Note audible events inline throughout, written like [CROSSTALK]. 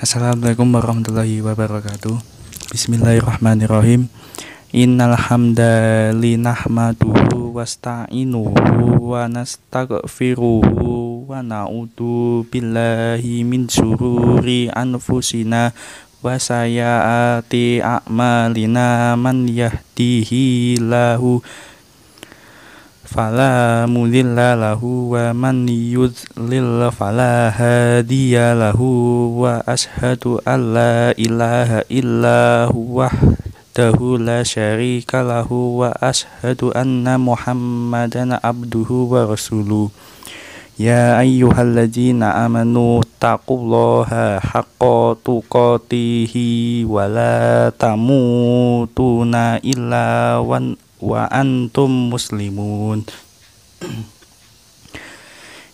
Assalamualaikum warahmatullahi wabarakatuh. Bismillahirrahmanirrahim. Innal hamda linahmaduhu wasta'inuhu wa nastaghfiruhu wa na'udhu billahi min syururi anfusina wa sayyati a'malina man yahdihi lahu fala mudilla lahu wa man yudlil fala hadiya lahu wa ashhadu an la ilaha illa wahdahu la syarika lahu wa ashhadu anna muhammadan abduhu wa rasuluh Ya أيها amanu آمنوا اتقوا الله حق تقاته ولا تموتن إلا wa antum muslimun [CLEARS THROAT]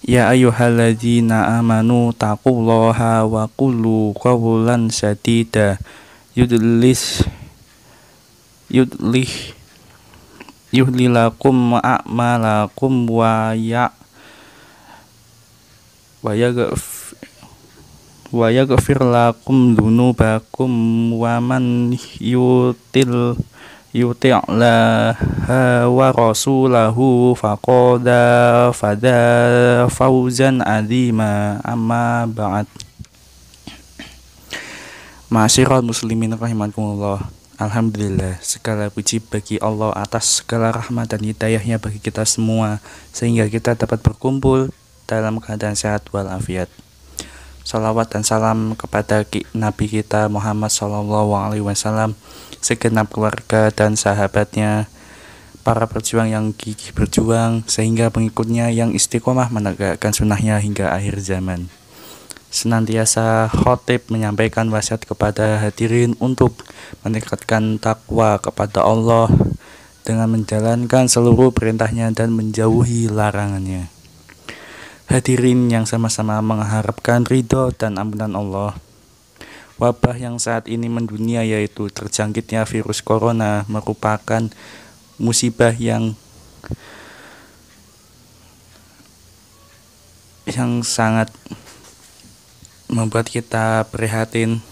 Ya ayyuhalladzina amanu taqullaha wa qulu qawlan sadida yudlis yudlih yuhlilakum a'malakum wa ya wa ya wa yaghfir lakum dhunubakum wa man yutil yuti' laha wa rasulahu faqada fada fauzan azima amma ba'd Masyarakat muslimin rahimakumullah Alhamdulillah, segala puji bagi Allah atas segala rahmat dan hidayahnya bagi kita semua Sehingga kita dapat berkumpul dalam keadaan sehat walafiat Salawat dan salam kepada Nabi kita Muhammad Sallallahu Alaihi Wasallam segenap keluarga dan sahabatnya, para perjuang yang gigih berjuang, sehingga pengikutnya yang istiqomah menegakkan sunnahnya hingga akhir zaman. Senantiasa khotib menyampaikan wasiat kepada hadirin untuk meningkatkan takwa kepada Allah dengan menjalankan seluruh perintahnya dan menjauhi larangannya. Hadirin yang sama-sama mengharapkan ridho dan ampunan Allah, Wabah yang saat ini mendunia yaitu terjangkitnya virus corona merupakan musibah yang yang sangat membuat kita prihatin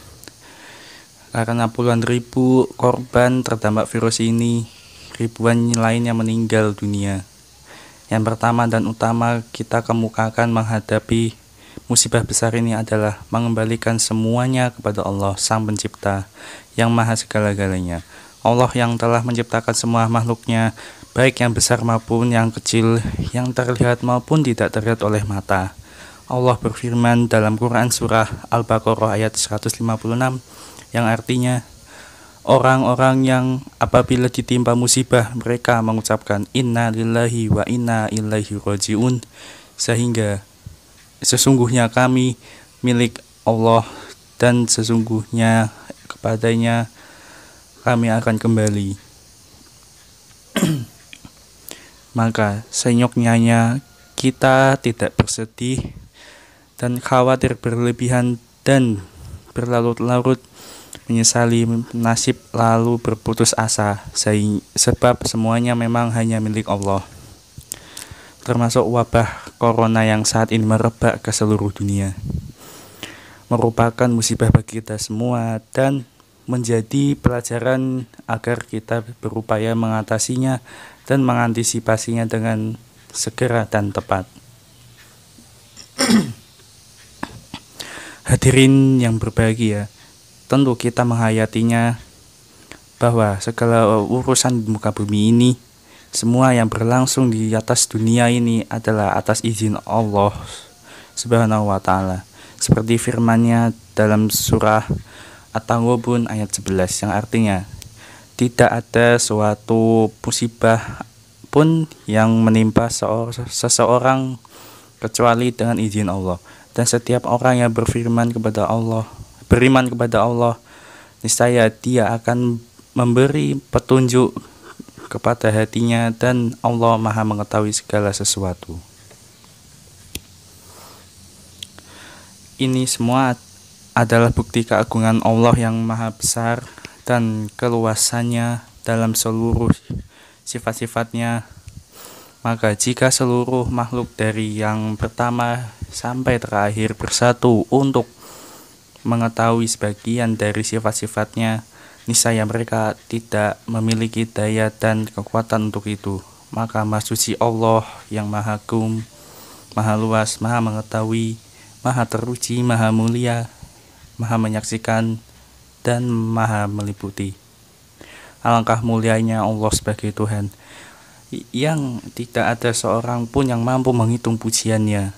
karena puluhan ribu korban terdampak virus ini ribuan lainnya meninggal dunia. Yang pertama dan utama kita kemukakan menghadapi Musibah besar ini adalah mengembalikan semuanya kepada Allah Sang Pencipta yang maha segala-galanya. Allah yang telah menciptakan semua makhluknya, baik yang besar maupun yang kecil, yang terlihat maupun tidak terlihat oleh mata. Allah berfirman dalam Quran Surah Al-Baqarah ayat 156 yang artinya Orang-orang yang apabila ditimpa musibah mereka mengucapkan inna lillahi wa inna ilaihi roji'un sehingga sesungguhnya kami milik Allah dan sesungguhnya kepadanya kami akan kembali. [CLEARS THROAT] Maka senyoknya kita tidak bersedih dan khawatir berlebihan dan berlarut-larut menyesali nasib lalu berputus asa sebab semuanya memang hanya milik Allah termasuk wabah corona yang saat ini merebak ke seluruh dunia merupakan musibah bagi kita semua dan menjadi pelajaran agar kita berupaya mengatasinya dan mengantisipasinya dengan segera dan tepat. Hadirin yang berbahagia, tentu kita menghayatinya bahwa segala urusan di muka bumi ini semua yang berlangsung di atas dunia ini adalah atas izin Allah Subhanahu wa taala. Seperti firman-Nya dalam surah At-Taghabun ayat 11 yang artinya tidak ada suatu musibah pun yang menimpa seseorang kecuali dengan izin Allah. Dan setiap orang yang berfirman kepada Allah, beriman kepada Allah, niscaya Dia akan memberi petunjuk kepada hatinya dan Allah Maha mengetahui segala sesuatu. Ini semua adalah bukti keagungan Allah yang Maha Besar dan keluasannya dalam seluruh sifat-sifatnya. Maka jika seluruh makhluk dari yang pertama sampai terakhir bersatu untuk mengetahui sebagian dari sifat-sifatnya, niscaya mereka tidak memiliki daya dan kekuatan untuk itu. Maka masusi Allah yang Maha Agung, Maha Luas, Maha Mengetahui, Maha Teruji, Maha Mulia, Maha Menyaksikan, dan Maha Meliputi. Alangkah mulianya Allah sebagai Tuhan yang tidak ada seorang pun yang mampu menghitung pujiannya.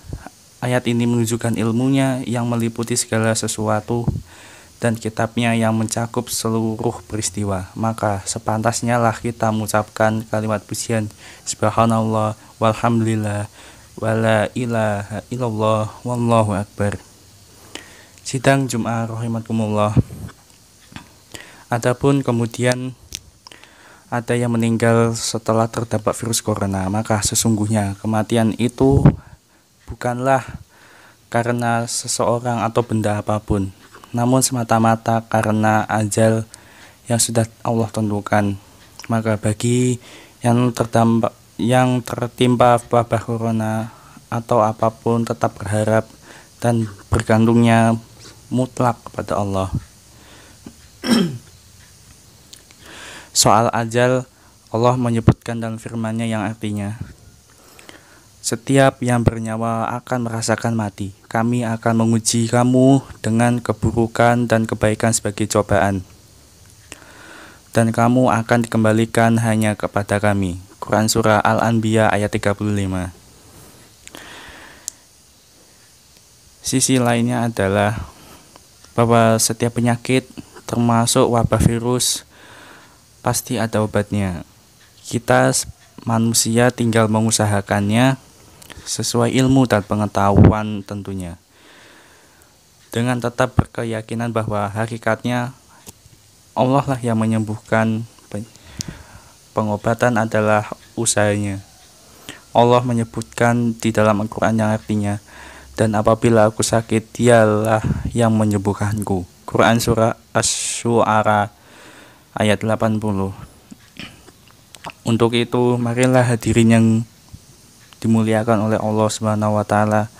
Ayat ini menunjukkan ilmunya yang meliputi segala sesuatu dan kitabnya yang mencakup seluruh peristiwa. Maka sepantasnya lah kita mengucapkan kalimat pujian Subhanallah walhamdulillah wala ilaha illallah wallahu akbar. Sidang Jum'ah rahimakumullah. Adapun kemudian ada yang meninggal setelah terdapat virus corona, maka sesungguhnya kematian itu bukanlah karena seseorang atau benda apapun, namun semata-mata karena ajal yang sudah Allah tentukan. Maka bagi yang terdampak yang tertimpa wabah corona atau apapun tetap berharap dan bergantungnya mutlak kepada Allah. [CLEARS THROAT] Soal ajal Allah menyebutkan dalam firman-Nya yang artinya setiap yang bernyawa akan merasakan mati kami akan menguji kamu dengan keburukan dan kebaikan sebagai cobaan. Dan kamu akan dikembalikan hanya kepada kami. Quran Surah Al-Anbiya ayat 35 Sisi lainnya adalah bahwa setiap penyakit termasuk wabah virus pasti ada obatnya. Kita manusia tinggal mengusahakannya sesuai ilmu dan pengetahuan tentunya. Dengan tetap berkeyakinan bahwa hakikatnya Allah lah yang menyembuhkan pengobatan adalah usahanya. Allah menyebutkan di dalam Al-Quran yang artinya, dan apabila aku sakit, dialah yang menyembuhkanku. Quran Surah As-Su'ara ayat 80 Untuk itu, marilah hadirin yang dimuliakan oleh Allah Subhanahu wa taala.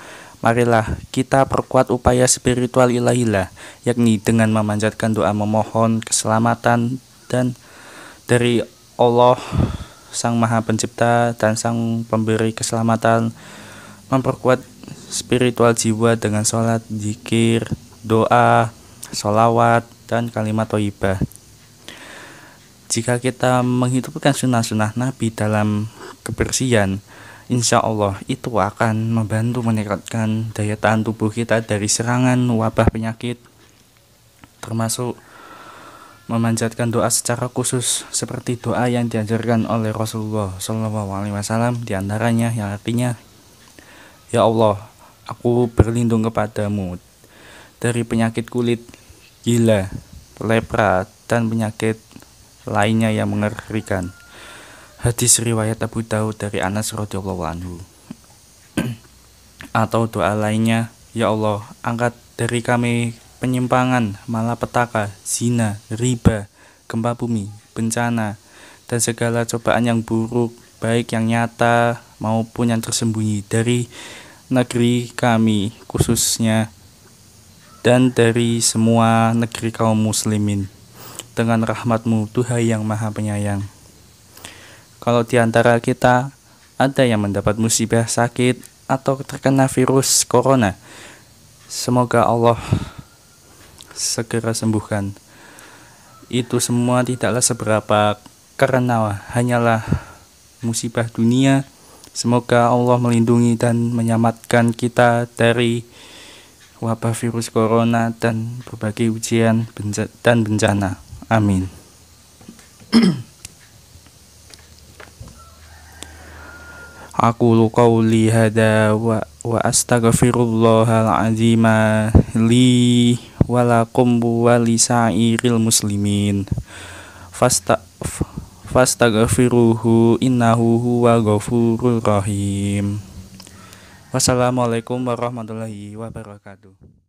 Marilah kita perkuat upaya spiritual ilahilah, yakni dengan memanjatkan doa memohon keselamatan dan dari Allah Sang Maha Pencipta dan Sang Pemberi Keselamatan memperkuat spiritual jiwa dengan sholat, zikir, doa, sholawat, dan kalimat toibah. Jika kita menghidupkan sunnah-sunnah Nabi dalam kebersihan, insya Allah itu akan membantu meningkatkan daya tahan tubuh kita dari serangan wabah penyakit termasuk memanjatkan doa secara khusus seperti doa yang diajarkan oleh Rasulullah Shallallahu Alaihi Wasallam diantaranya yang artinya Ya Allah aku berlindung kepadamu dari penyakit kulit gila lepra dan penyakit lainnya yang mengerikan Hadis riwayat Abu Daud dari Anas radhiyallahu anhu. [CLEARS THROAT] Atau doa lainnya, ya Allah, angkat dari kami penyimpangan, malapetaka, zina, riba, gempa bumi, bencana, dan segala cobaan yang buruk, baik yang nyata maupun yang tersembunyi dari negeri kami khususnya dan dari semua negeri kaum muslimin dengan rahmatmu Tuhan yang maha penyayang kalau di antara kita ada yang mendapat musibah sakit atau terkena virus corona, semoga Allah segera sembuhkan. Itu semua tidaklah seberapa karena hanyalah musibah dunia. Semoga Allah melindungi dan menyamatkan kita dari wabah virus corona dan berbagai ujian dan bencana. Amin. [CLEARS THROAT] أقول قولي هذا وأستغفر الله العظيم لي ولكم ولسائر المسلمين فاستغفروه إنه هو غفور رحيم Wassalamualaikum warahmatullahi wabarakatuh.